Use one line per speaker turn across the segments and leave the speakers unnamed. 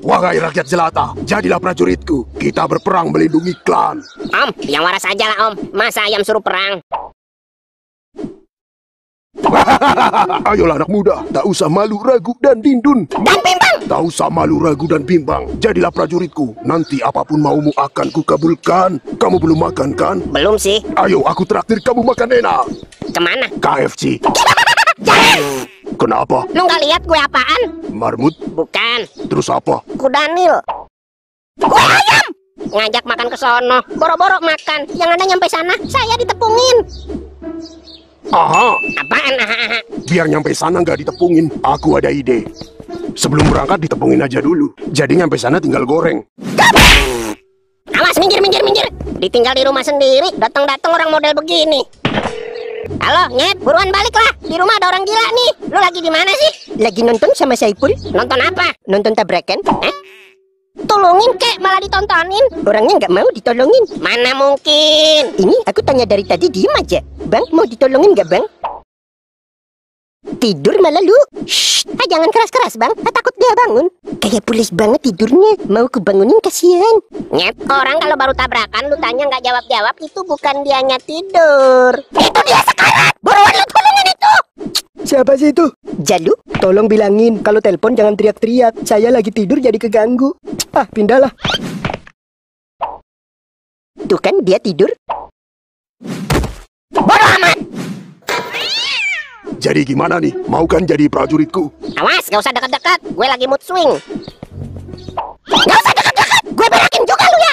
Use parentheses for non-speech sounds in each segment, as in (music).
Wahai rakyat jelata, jadilah prajuritku. Kita berperang melindungi klan.
Om, yang waras aja lah om. Masa ayam suruh perang?
(laughs) Ayolah anak muda, tak usah malu, ragu, dan dindun. Dan bimbang. Tak usah malu, ragu, dan bimbang. Jadilah prajuritku. Nanti apapun maumu akan kukabulkan. Kamu belum makan kan? Belum sih. Ayo, aku traktir kamu makan enak. Kemana? KFC. (laughs) Kenapa?
Lu nggak lihat gue apaan? Marmut? Bukan. Terus apa? Kudanil. Gue ayam! Ngajak makan ke sono, boro-boro makan. Yang ada nyampe sana, saya ditepungin.
Aha. Apaan? Aha, aha. Biar nyampe sana nggak ditepungin, aku ada ide. Sebelum berangkat ditepungin aja dulu. Jadi nyampe sana tinggal goreng.
Awas minggir minggir minggir. Ditinggal di rumah sendiri, datang-datang orang model begini. Halo, Nyet, buruan baliklah. Di rumah ada orang gila nih. Lu lagi di mana sih? Lagi nonton sama Saiful. Nonton apa? Nonton tabrakan? Eh? Tolongin kek, malah ditontonin. Orangnya nggak mau ditolongin. Mana mungkin? Ini aku tanya dari tadi diem aja. Bang, mau ditolongin nggak bang? Tidur malah lu? Shhh, ah, jangan keras-keras bang, ah, takut dia bangun. Kayak pulis banget tidurnya, mau kebangunin kasihan. Nyet, orang kalau baru tabrakan lu tanya nggak jawab-jawab itu bukan dianya tidur. Itu dia sekarang, buruan lu tolongin itu. Siapa sih itu? Jalu? Tolong bilangin, kalau telepon jangan teriak-teriak. Saya lagi tidur jadi keganggu. Ah, pindahlah. Tuh kan dia tidur. Bodoh amat!
Jadi gimana nih? Mau kan jadi prajuritku?
Awas, gak usah dekat-dekat. Gue lagi mood swing. Gak usah dekat-dekat. Gue
berakin juga lu ya.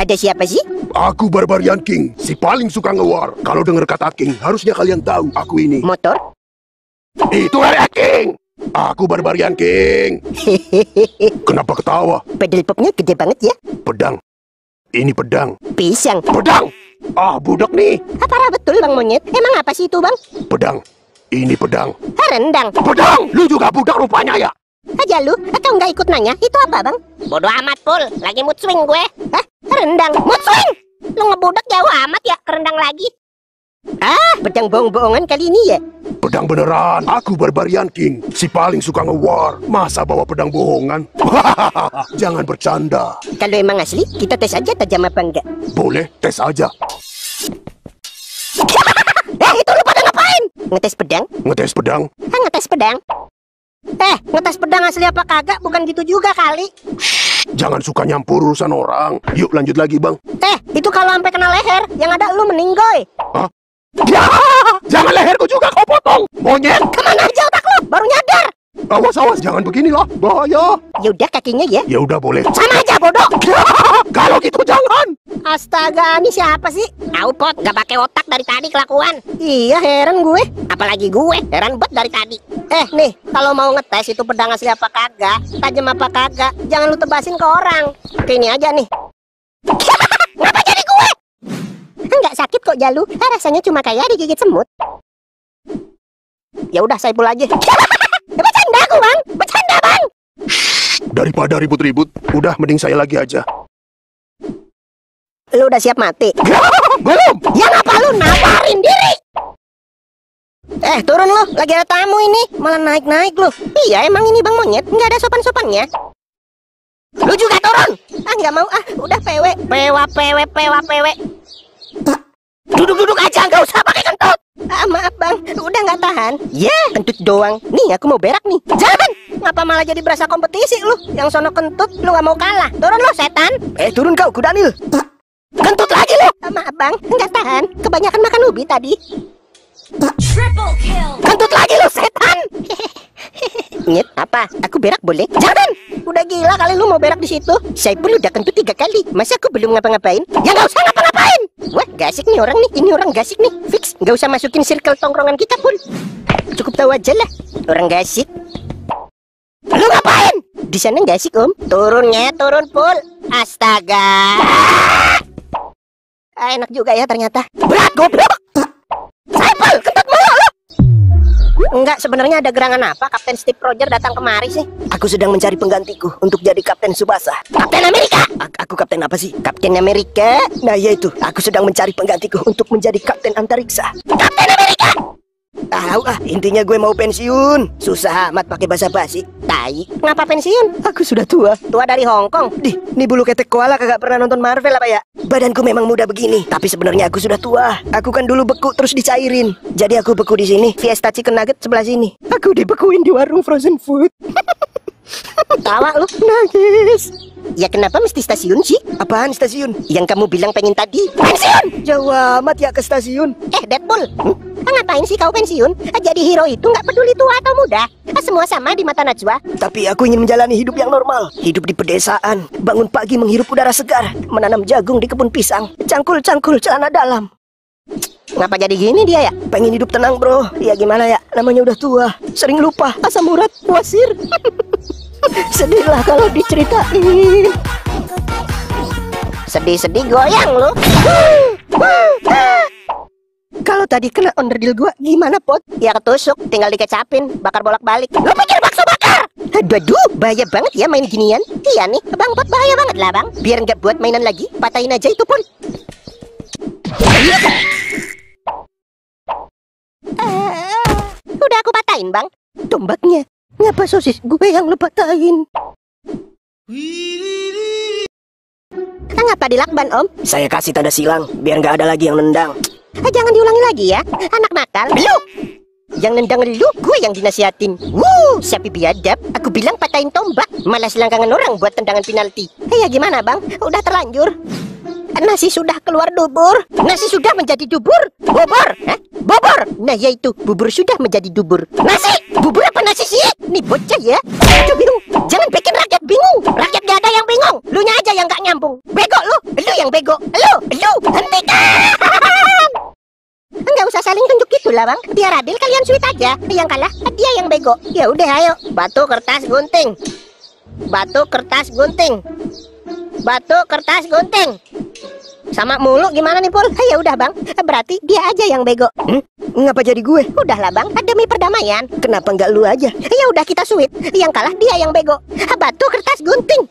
Ada siapa sih?
Aku Barbarian King, si paling suka ngewar. Kalau dengar kata King, harusnya kalian tahu aku ini. Motor? Itu area King! Aku Barbarian King. (laughs) Kenapa ketawa? Pedal popnya gede banget ya. Pedang. Ini pedang. Pisang. Pedang! Ah, budak nih.
apa parah betul Bang Monyet. Emang apa sih itu, Bang?
Pedang. Ini pedang.
Ha, rendang. Pedang!
Lu juga budak rupanya ya?
Aja lu, kau nggak ikut nanya, itu apa bang? Bodoh amat, Pul. Lagi mood swing gue. Hah? Rendang. Mood swing? Lu ngebudak jauh amat ya, kerendang lagi. Ah, pedang bohong-bohongan kali ini ya?
Pedang beneran, aku Barbarian King, si paling suka ngewar. Masa bawa pedang bohongan? (laughs) Jangan bercanda.
Kalau emang asli, kita tes aja tajam apa enggak?
Boleh, tes aja. (laughs)
eh, itu lu pada ngapain? Ngetes pedang? Ngetes pedang? Ah, ngetes pedang? Eh, ngetes pedang asli apa kagak bukan gitu juga kali.
jangan suka nyampur urusan orang. Yuk lanjut lagi, Bang.
Eh, itu kalau sampai kena leher, yang ada lu meninggoy. Hah? Ya, jangan leherku juga kau potong! Monyet! Kemana aja otak lo? Baru nyadar! Awas-awas, jangan begini loh, bahaya. Yaudah kakinya ya.
Yaudah boleh. Sama
aja bodoh. Ya, kalau gitu jangan. Astaga, ini siapa sih? Tahu pot, gak pakai otak dari tadi kelakuan. Iya, heran gue. Apalagi gue, heran bet dari tadi. Eh, nih, kalau mau ngetes itu pedang asli apa kagak, tajam apa kagak, jangan lu tebasin ke orang. Kayak ini aja nih kok Jalu. Ah, rasanya cuma kayak digigit semut. Ya udah saya pulang aja. (laughs) Bercanda aku, Bang. Bercanda,
Bang. Daripada ribut-ribut, udah mending saya lagi aja.
Lu udah siap mati?
(laughs) Belum.
Ya ngapa lu nawarin diri? Eh, turun lu. Lagi ada tamu ini. Malah naik-naik lu. Iya, emang ini Bang Monyet. Nggak ada sopan-sopannya. Lu juga turun. Ah, nggak mau. Ah, udah pewe. Pewa, pewe, pewa, pewe. Duduk-duduk aja, nggak usah pakai kentut. Ah, maaf bang, udah nggak tahan. Ya, yeah, kentut doang. Nih, aku mau berak nih. Jangan! Ngapa malah jadi berasa kompetisi lu? Yang sono kentut, lu nggak mau kalah. Turun lu, setan. Eh, turun kau, kudanil. Kentut lagi lu! Ah, maaf bang, nggak tahan. Kebanyakan makan ubi tadi. Kentut lagi lu, setan! (laughs) Nyet, apa? Aku berak boleh? Jangan! Udah gila kali lu mau berak di situ. Saya pun udah kentut tiga kali. Masa aku belum ngapa-ngapain? Ya nggak usah ngapa ngapa kan? Wah, gasik nih orang nih. Ini orang gasik nih. Fix, nggak usah masukin circle tongkrongan kita pun. Cukup tahu aja lah. Orang gasik. Lu ngapain? Di sana gasik Om. Turunnya turun, Pul. Astaga. Ah, enak juga ya ternyata. Berat, goblok. Sampel, Enggak, sebenarnya ada gerangan apa Kapten Steve Roger datang kemari sih? Aku sedang mencari penggantiku untuk jadi Kapten Subasa. Kapten Amerika! A aku Kapten apa sih? Kapten Amerika? Nah, yaitu. Aku sedang mencari penggantiku untuk menjadi Kapten Antariksa. Kapten Amerika! Tahu ah, intinya gue mau pensiun. Susah amat pakai bahasa basi. Tai, ngapa pensiun? Aku sudah tua. Tua dari Hong Kong. Dih, nih bulu ketek koala kagak pernah nonton Marvel apa ya? Badanku memang muda begini, tapi sebenarnya aku sudah tua. Aku kan dulu beku terus dicairin. Jadi aku beku di sini. Fiesta chicken nugget sebelah sini. Aku dibekuin di warung frozen food. (laughs) Tawa lu Nangis Ya kenapa mesti stasiun sih? Apaan stasiun? Yang kamu bilang pengen tadi Pensiun! Jauh amat ya ke stasiun Eh Deadpool hmm? Ngapain sih kau pensiun? Jadi hero itu nggak peduli tua atau muda Semua sama di mata Najwa Tapi aku ingin menjalani hidup yang normal Hidup di pedesaan Bangun pagi menghirup udara segar Menanam jagung di kebun pisang Cangkul-cangkul celana dalam Kenapa jadi gini dia ya? Pengen hidup tenang bro. Ya gimana ya? Namanya udah tua. Sering lupa. Asam urat, wasir. (laughs) Sedih lah kalau diceritain. Sedih-sedih goyang lo. Kalau tadi kena onderdil gua gimana pot? Ya ketusuk, tinggal dikecapin, bakar bolak-balik. Lo pikir bakso bakar? Aduh, aduh, bahaya banget ya main ginian. Iya nih, Bang Pot bahaya banget lah, Bang. Biar nggak buat mainan lagi, patahin aja itu pun. Ah, udah aku patahin, Bang. Tombaknya. Ngapa sosis gue yang lu patahin? Kita ngapa dilakban, Om? Saya kasih tanda silang, biar nggak ada lagi yang nendang. eh jangan diulangi lagi ya, anak nakal. Belum. Yang nendang lu, gue yang dinasihatin. woo siapa biadab. Aku bilang patahin tombak, malah silangkangan orang buat tendangan penalti. Eh, ya gimana, Bang? Udah terlanjur. Nasi sudah keluar dubur. Nasi sudah menjadi dubur. Bobor. Hah? Bobor. Nah, yaitu bubur sudah menjadi dubur. Nasi. Bubur apa nasi sih? Nih bocah ya. Aduh bingung. Jangan bikin rakyat bingung. Rakyat gak ada yang bingung. Lu nya aja yang gak nyambung. Bego lu. Lu yang bego. Lu. Lu. Hentikan. Enggak usah saling tunjuk gitu lah bang. Biar adil kalian sweet aja. Yang kalah dia yang bego. Ya udah ayo. Batu kertas gunting. Batu kertas gunting. Batu kertas gunting. Sama mulu gimana nih, Pol? Eh, ya udah, Bang. Berarti dia aja yang bego. Hmm? Ngapa jadi gue? Udahlah, Bang. Demi perdamaian. Kenapa nggak lu aja? Eh, ya udah kita suit. Yang kalah dia yang bego. Ah, batu kertas gunting.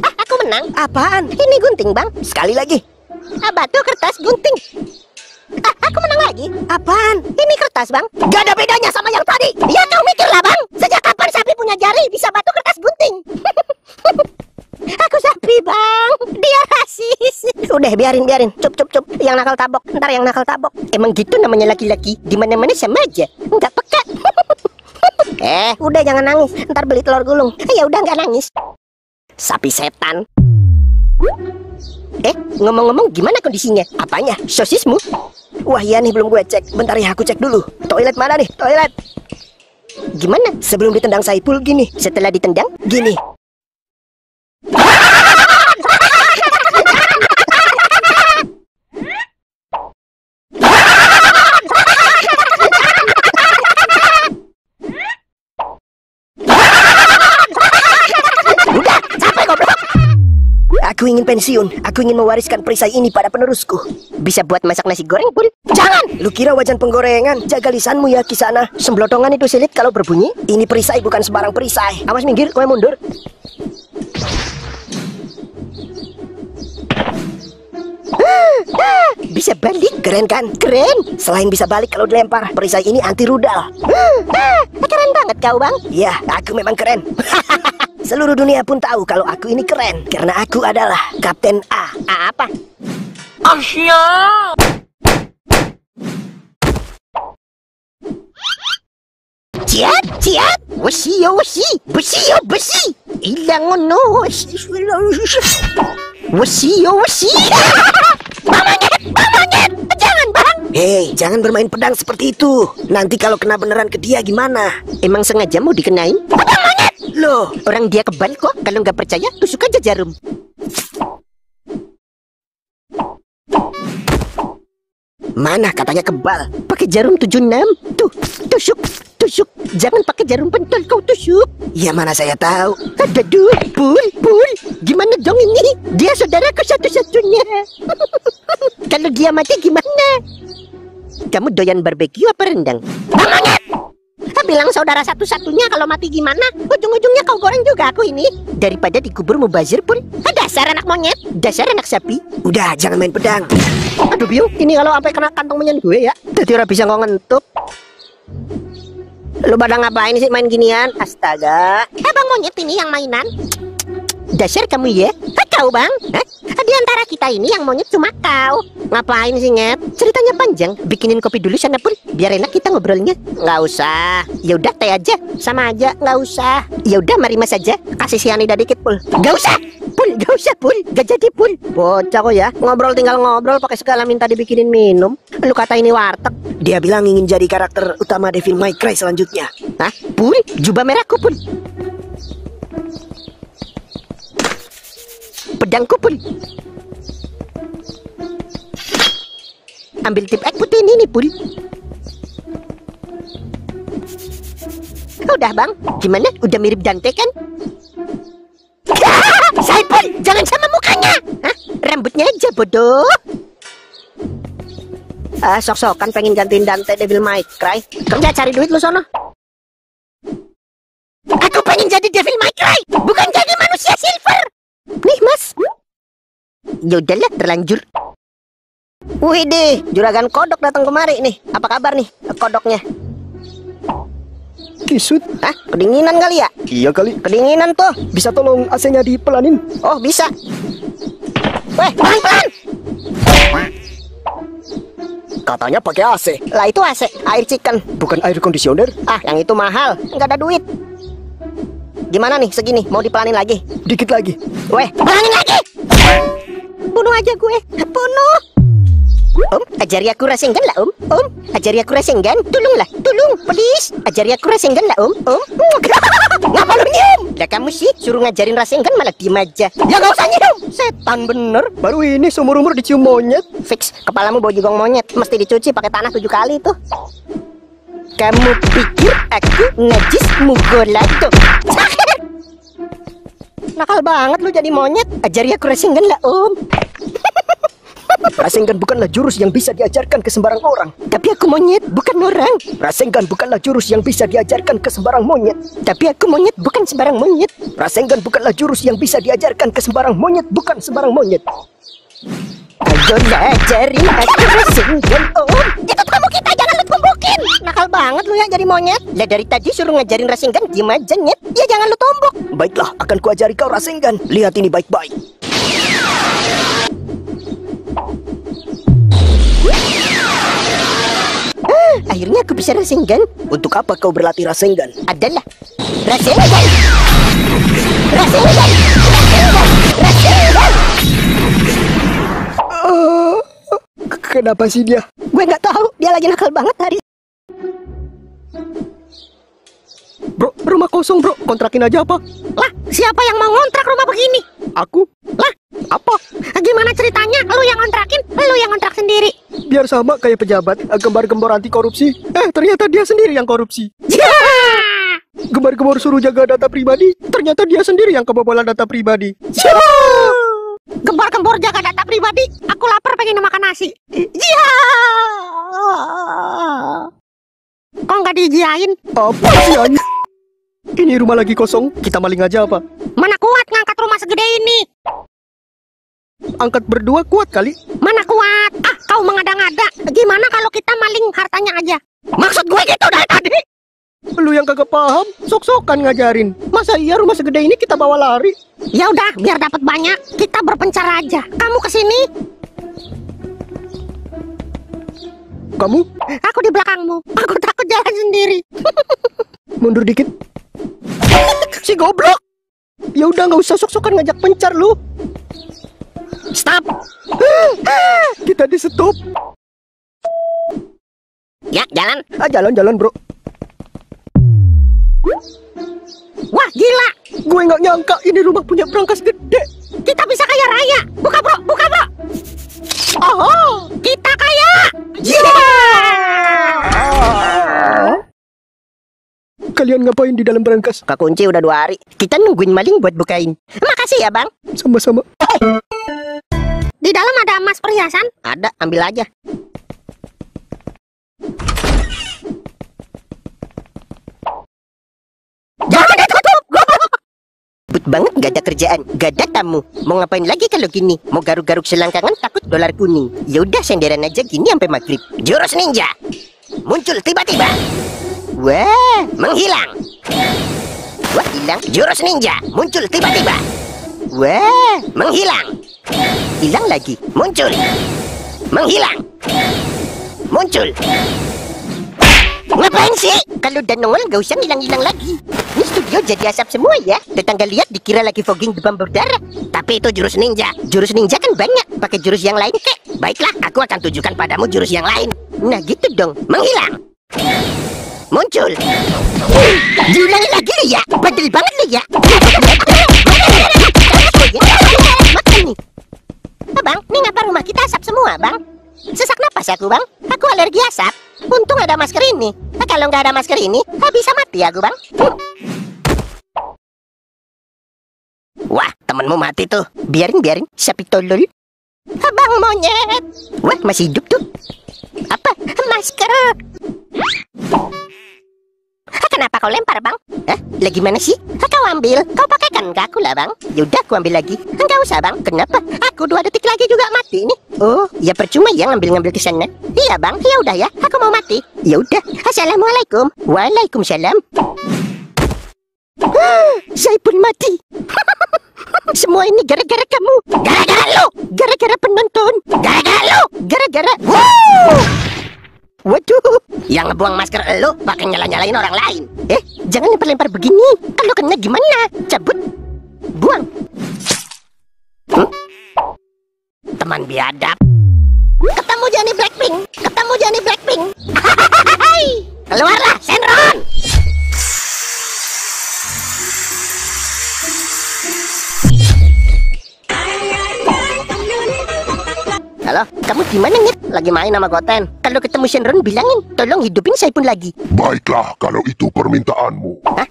Ah, aku menang. Apaan? Ini gunting, Bang. Sekali lagi. Ah, batu kertas gunting. Ah, aku menang lagi. Apaan? Ini kertas, Bang. Gak ada bedanya sama yang tadi. Ya kau mikirlah, Bang. Sejak kapan sapi punya jari bisa batu kertas gunting? (laughs) Aku sapi bang Dia rasis Udah biarin biarin Cup cup cup Yang nakal tabok Ntar yang nakal tabok Emang gitu namanya laki-laki Dimana-mana sama aja Nggak peka (laughs) Eh udah jangan nangis Ntar beli telur gulung ah, Ya udah nggak nangis Sapi setan Eh ngomong-ngomong gimana kondisinya Apanya sosismu Wah iya nih belum gue cek Bentar ya aku cek dulu Toilet mana nih toilet Gimana sebelum ditendang Saipul gini Setelah ditendang gini Aku ingin pensiun. Aku ingin mewariskan perisai ini pada penerusku. Bisa buat masak nasi goreng pun. Jangan! Lu kira wajan penggorengan? Jaga lisanmu ya, Kisana. Semblotongan itu silit kalau berbunyi. Ini perisai bukan sebarang perisai. Awas minggir, kowe mundur. Bisa balik, keren kan? Keren. Selain bisa balik kalau dilempar, perisai ini anti rudal. Keren banget kau, Bang. Ya, aku memang keren. (laughs) Seluruh dunia pun tahu kalau aku ini keren karena aku adalah Kapten A. A apa? Asia. Ciat, ciat, wasi yo wesi. besi yo besi, ilang ono wesi. yo (laughs) Bang Jangan, Bang! Hei, jangan bermain pedang seperti itu. Nanti kalau kena beneran ke dia gimana? Emang sengaja mau dikenai? Bang monyet. Loh, orang dia kebal kok. Kalau nggak percaya, tusuk aja jarum. Mana katanya kebal? Pakai jarum 76. Tuh, tusuk, tusuk. Jangan pakai jarum pentol kau tusuk. Ya mana saya tahu. Ada duit, pul, pul. Gimana dong ini? Dia saudaraku satu-satunya. (laughs) Kalau dia mati gimana? Kamu doyan barbeque apa rendang? Namanya! monyet! Ah, bilang saudara satu-satunya kalau mati gimana? Ujung-ujungnya kau goreng juga aku ini. Daripada dikubur mubazir pun. Ah, dasar anak monyet, dasar anak sapi. Udah, jangan main pedang. Aduh, Biu, ini kalau sampai kena kantong monyet gue ya. Jadi orang bisa kau ngentuk. Lu pada ngapain sih main ginian? Astaga. Eh, Bang Monyet ini yang mainan. Dasar kamu ya? Hah, kau bang? Hah? Di antara kita ini yang monyet cuma kau. Ngapain sih Ngep? Ceritanya panjang. Bikinin kopi dulu sana pun. Biar enak kita ngobrolnya. Nggak usah. Yaudah teh aja. Sama aja. Nggak usah. Yaudah, udah mari mas aja. Kasih sianida dikit pul. Nggak usah. Pul, nggak usah pul. Gak jadi pul. Bocah kok ya. Ngobrol tinggal ngobrol. Pakai segala minta dibikinin minum. Lu kata ini warteg. Dia bilang ingin jadi karakter utama di film Cry selanjutnya. Hah? Pul? Jubah merahku pun. pedangku pun. Ambil tip ek putih ini nih, Pul.
Udah, Bang. Gimana?
Udah mirip Dante, kan? Saipul, ah, jangan sama mukanya. Hah? Rambutnya aja, bodoh. Ah, sok-sokan pengen gantiin Dante Devil May Cry. Kerja cari duit lu sono. Aku pengen jadi Devil May Cry, bukan jadi manusia silver. Nih, Mas. Yaudahlah, terlanjur. Wih juragan kodok datang kemari nih. Apa kabar nih kodoknya? Kisut. Hah? Kedinginan kali ya? Iya kali. Kedinginan tuh. Bisa tolong AC-nya dipelanin? Oh, bisa. Weh, pelan-pelan! Katanya pakai AC. Lah itu AC, air chicken. Bukan air kondisioner. Ah, yang itu mahal. Nggak ada duit. Gimana nih segini? Mau dipelanin lagi? Dikit lagi. Weh, pelanin lagi! Bunuh aja gue. Eh. Bunuh. Om, ajari ya aku Rasengan lah, Om. Om, ajari ya aku Rasengan. lah, tolong, please. Ajari ya aku Rasengan lah, Om. Om. (laughs) Ngapa lu nyium? Lah kamu sih suruh ngajarin Rasengan malah diem aja. Ya gak usah nyium. Setan bener. Baru ini seumur-umur dicium monyet. Fix, kepalamu bau jigong monyet. Mesti dicuci pakai tanah tujuh kali tuh. Kamu pikir aku najis mugolado? Nakal banget lu jadi monyet. Ajari aku ya, rasingan lah, Om. (laughs) Rasengan bukanlah jurus yang bisa diajarkan ke sembarang orang. Tapi aku monyet, bukan orang. Rasengan bukanlah jurus yang bisa diajarkan ke sembarang monyet. Tapi aku monyet, bukan sembarang monyet. Rasengan bukanlah jurus yang bisa diajarkan ke sembarang monyet, bukan sembarang monyet. Ayo ajarin aku rasengan, Om. Itu kamu kita, jangan banget lu ya jadi monyet. Ya dari tadi suruh ngajarin Rasengan gimana nyet? Ya jangan lu tombok. Baiklah, akan kuajari kau Rasengan. Lihat ini baik-baik. Ah, akhirnya aku bisa Rasengan. Untuk apa kau berlatih Rasengan? Adalah Rasengan. Rasengan. Rasengan. Rasengan. kenapa sih dia? Gue nggak tahu. Dia lagi nakal banget hari Bro, rumah kosong bro, kontrakin aja apa? Lah, siapa yang mau kontrak rumah begini? Aku. Lah, apa? Gimana ceritanya? Lu yang kontrakin, lu yang kontrak sendiri. Biar sama kayak pejabat, eh, gembar-gembor anti korupsi. Eh, ternyata dia sendiri yang korupsi. Ya! Gembar-gembar suruh jaga data pribadi, ternyata dia sendiri yang kebobolan data pribadi. gembar ya! Gembar-gembor jaga data pribadi, aku lapar pengen makan nasi. Yeah! Kok nggak dijiain? Apa sih anj... Ini rumah lagi kosong, kita maling aja apa? Mana kuat ngangkat rumah segede ini? Angkat berdua kuat kali? Mana kuat? Ah, kau mengada-ngada. Gimana kalau kita maling hartanya aja? Maksud gue gitu dari tadi. Lu yang kagak paham, sok-sokan ngajarin. Masa iya rumah segede ini kita bawa lari? Ya udah, biar dapat banyak, kita berpencar aja. Kamu kesini, Kamu? Aku di belakangmu. Aku takut jalan sendiri. (laughs) Mundur dikit. si goblok. Ya udah nggak usah sok-sokan ngajak pencar lu. Stop. (gasps) Kita di stop. Ya, jalan. Ah, jalan-jalan, Bro. Wah, gila. Gue nggak nyangka ini rumah punya perangkas gede. Kita bisa kaya raya. Buka, bro. Buka, bro. Oh, kita kaya. Kalian ngapain di dalam berangkas? kunci udah dua hari. Kita nungguin maling buat bukain. Makasih ya, Bang. Sama-sama. Di dalam ada emas perhiasan? Ada, ambil aja. banget gak ada kerjaan, gak ada tamu. Mau ngapain lagi kalau gini? Mau garuk-garuk selangkangan takut dolar kuning. yaudah udah senderan aja gini sampai maghrib. Jurus ninja muncul tiba-tiba. Wah, menghilang. Wah, hilang. Jurus ninja muncul tiba-tiba. Wah, menghilang. Hilang lagi, muncul. Menghilang. Muncul. Ngapain sih? Kalau udah nongol gak usah ngilang-ngilang lagi. Ini studio jadi asap semua ya. Tetangga lihat dikira lagi fogging demam berdarah. Tapi itu jurus ninja. Jurus ninja kan banyak. Pakai jurus yang lain kek. Baiklah, aku akan tunjukkan padamu jurus yang lain. Nah gitu dong. Menghilang. Muncul. diulangi lagi ya. Badil banget nih ya. Abang, ini ngapa rumah kita asap semua, Bang? Sesak napas aku bang. Aku alergi asap. Untung ada masker ini. Kalau nggak ada masker ini, aku bisa mati aku bang. Wah, temenmu mati tuh. Biarin, biarin. Sapi tolol. Abang monyet. Wah, masih hidup tuh. Apa? Masker. Kenapa kau lempar, Bang? Eh, Lagi mana sih? Kau ambil. Kau pakaikan ke aku lah, Bang. Yaudah, aku ambil lagi. Enggak usah, Bang. Kenapa? Aku dua detik lagi juga mati nih. Oh, ya percuma ya ngambil-ngambil ke sana. Iya, Bang. Ya udah ya. Aku mau mati. Ya udah. Assalamualaikum. Waalaikumsalam. saya pun mati. (laughs) Semua ini gara-gara kamu. Gara-gara lo. Gara-gara penonton. Gara-gara lo. Gara-gara... Wow! Yang ngebuang masker lo pakai nyala-nyalain orang lain. Eh, jangan lempar-lempar begini. Kalau kena gimana? Cabut. Buang. Hmm? Teman biadab. Ketemu Johnny Blackpink. Ketemu Johnny Blackpink. (laughs) Keluarlah, Senron. Halo, kamu gimana nih? Lagi main sama Goten. Kalau ketemu Shenron bilangin, tolong hidupin pun lagi.
Baiklah, kalau itu permintaanmu. Hah?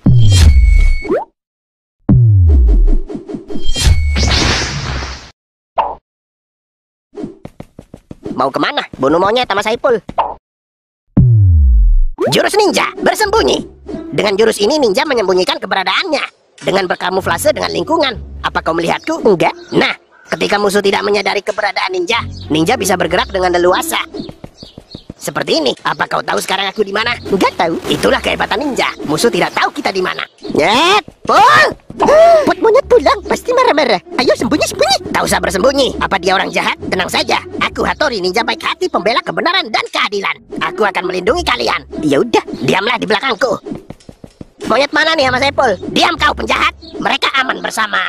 Mau kemana? Bunuh monyet sama Saipul. Jurus ninja, bersembunyi. Dengan jurus ini ninja menyembunyikan keberadaannya. Dengan berkamuflase dengan lingkungan. Apa kau melihatku? Enggak. Nah, Ketika musuh tidak menyadari keberadaan ninja, ninja bisa bergerak dengan leluasa. Seperti ini. Apa kau tahu sekarang aku di mana? Enggak tahu. Itulah kehebatan ninja. Musuh tidak tahu kita di mana. Nyet, pul! Pot monyet pulang, pasti marah-marah. Ayo sembunyi-sembunyi. Tak usah bersembunyi. Apa dia orang jahat? Tenang saja. Aku hatori ninja baik hati pembela kebenaran dan keadilan. Aku akan melindungi kalian. Ya udah, diamlah di belakangku. Monyet mana nih sama Sepul? Diam kau penjahat. Mereka aman bersama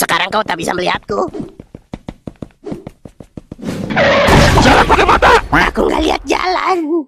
sekarang kau tak bisa melihatku. Jalan pakai mata! Aku nggak lihat jalan.